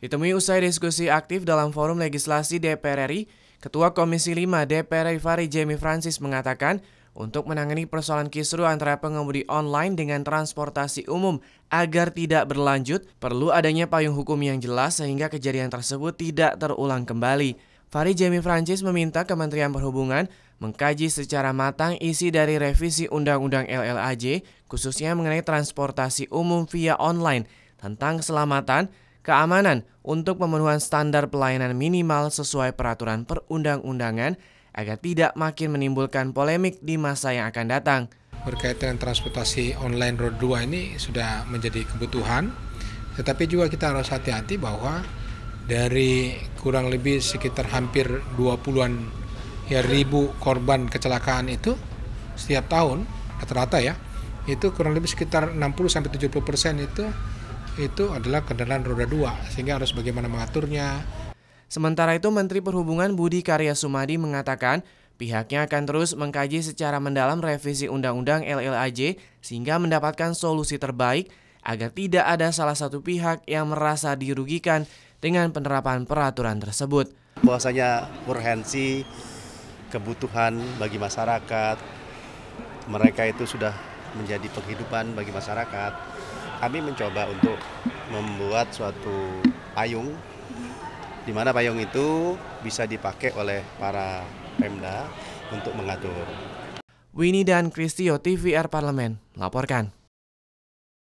Ditemui usai diskusi aktif dalam forum legislasi DPR RI, Ketua Komisi 5 DPR RI Fari Jemi Francis mengatakan, untuk menangani persoalan kisru antara pengemudi online dengan transportasi umum agar tidak berlanjut, perlu adanya payung hukum yang jelas sehingga kejadian tersebut tidak terulang kembali. Fari Jemi Francis meminta Kementerian Perhubungan mengkaji secara matang isi dari revisi Undang-Undang LLAJ, khususnya mengenai transportasi umum via online, tentang keselamatan, keamanan untuk pemenuhan standar pelayanan minimal sesuai peraturan perundang-undangan agar tidak makin menimbulkan polemik di masa yang akan datang. Berkait dengan transportasi online road 2 ini sudah menjadi kebutuhan, tetapi juga kita harus hati-hati bahwa dari kurang lebih sekitar hampir 20-an ya ribu korban kecelakaan itu setiap tahun rata-rata ya itu kurang lebih sekitar 60 sampai 70 persen itu itu adalah kendaraan roda dua, sehingga harus bagaimana mengaturnya. Sementara itu, Menteri Perhubungan Budi Karya Sumadi mengatakan Pihaknya akan terus mengkaji secara mendalam revisi Undang-Undang LLAJ sehingga mendapatkan solusi terbaik agar tidak ada salah satu pihak yang merasa dirugikan dengan penerapan peraturan tersebut. Bahwasanya urgensi kebutuhan bagi masyarakat, mereka itu sudah menjadi penghidupan bagi masyarakat kami mencoba untuk membuat suatu payung di mana payung itu bisa dipakai oleh para Pemda untuk mengatur. Winnie dan Kristio TVR Parlemen laporkan.